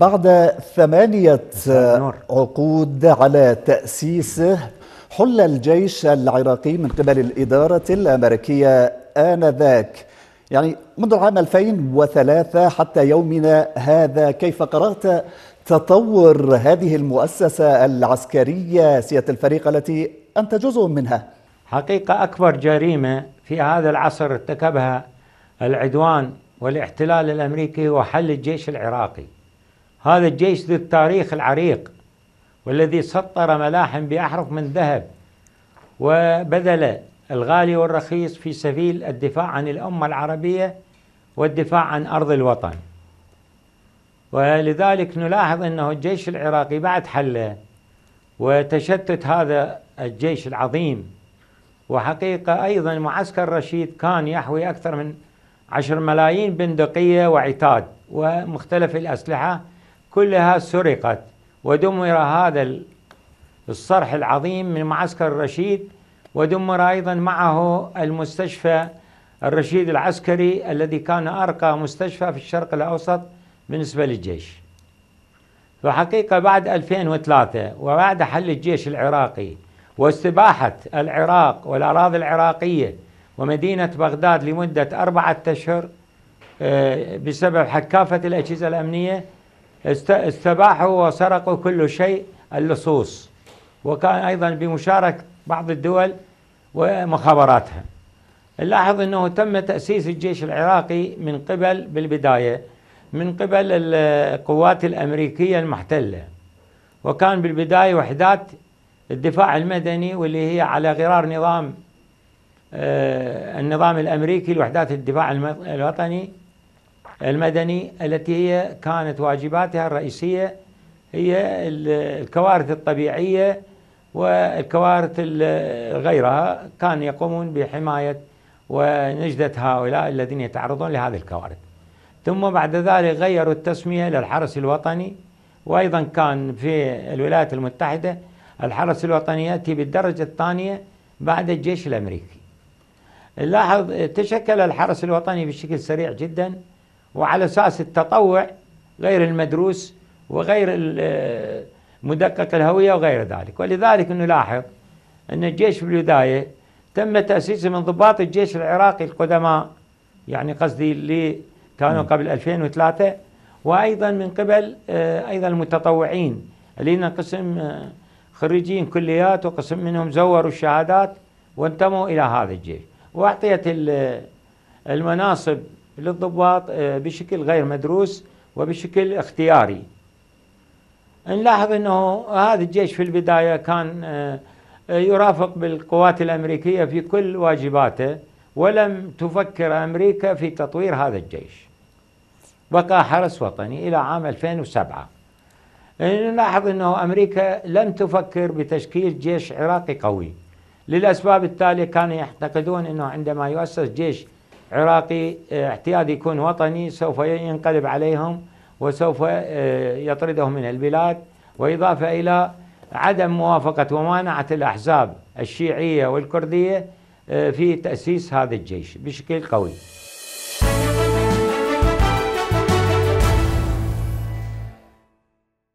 بعد ثمانية عقود على تأسيسه حل الجيش العراقي من قبل الإدارة الأمريكية آنذاك يعني منذ عام 2003 حتى يومنا هذا كيف قرأت تطور هذه المؤسسة العسكرية سيادة الفريق التي أنت جزء منها حقيقة أكبر جريمة في هذا العصر ارتكبها العدوان والاحتلال الأمريكي هو حل الجيش العراقي هذا الجيش ذو التاريخ العريق والذي سطر ملاحم بأحرف من ذهب وبذل الغالي والرخيص في سبيل الدفاع عن الأمة العربية والدفاع عن أرض الوطن ولذلك نلاحظ أنه الجيش العراقي بعد حله وتشتت هذا الجيش العظيم وحقيقة أيضا معسكر رشيد كان يحوي أكثر من عشر ملايين بندقية وعتاد ومختلف الأسلحة كلها سرقت ودمر هذا الصرح العظيم من معسكر الرشيد ودمر أيضا معه المستشفى الرشيد العسكري الذي كان أرقى مستشفى في الشرق الأوسط بالنسبة للجيش فحقيقة بعد 2003 وبعد حل الجيش العراقي واستباحة العراق والأراضي العراقية ومدينة بغداد لمدة أربعة أشهر آه، بسبب حكافة الأجهزة الأمنية استباحوا وسرقوا كل شيء اللصوص وكان أيضا بمشاركة بعض الدول ومخابراتها نلاحظ أنه تم تأسيس الجيش العراقي من قبل بالبداية من قبل القوات الأمريكية المحتلة وكان بالبداية وحدات الدفاع المدني واللي هي على غرار نظام آه، النظام الأمريكي لوحدات الدفاع الوطني المدني التي هي كانت واجباتها الرئيسية هي الكوارث الطبيعية والكوارث غيرها كان يقومون بحماية ونجدة هؤلاء الذين يتعرضون لهذه الكوارث ثم بعد ذلك غيروا التسمية للحرس الوطني وأيضا كان في الولايات المتحدة الحرس الوطني يأتي بالدرجة الثانية بعد الجيش الأمريكي لاحظ تشكل الحرس الوطني بشكل سريع جدا وعلى اساس التطوع غير المدروس وغير مدقق الهويه وغير ذلك ولذلك نلاحظ ان الجيش في البدايه تم تاسيسه من ضباط الجيش العراقي القدماء يعني قصدي اللي كانوا قبل 2003 وايضا من قبل آه، ايضا المتطوعين اللي قسم آه، خريجين كليات وقسم منهم زوروا الشهادات وانتموا الى هذا الجيش واعطيت المناصب للضباط آه، بشكل غير مدروس وبشكل اختياري نلاحظ أنه هذا الجيش في البداية كان آه، يرافق بالقوات الأمريكية في كل واجباته ولم تفكر أمريكا في تطوير هذا الجيش بقى حرس وطني إلى عام 2007 نلاحظ أنه أمريكا لم تفكر بتشكيل جيش عراقي قوي للأسباب التالية كانوا يعتقدون أنه عندما يؤسس جيش عراقي اعتياد آه، يكون وطني سوف ينقلب عليهم وسوف آه، يطردهم من البلاد وإضافة إلى عدم موافقة ومانعة الأحزاب الشيعية والكردية آه، في تأسيس هذا الجيش بشكل قوي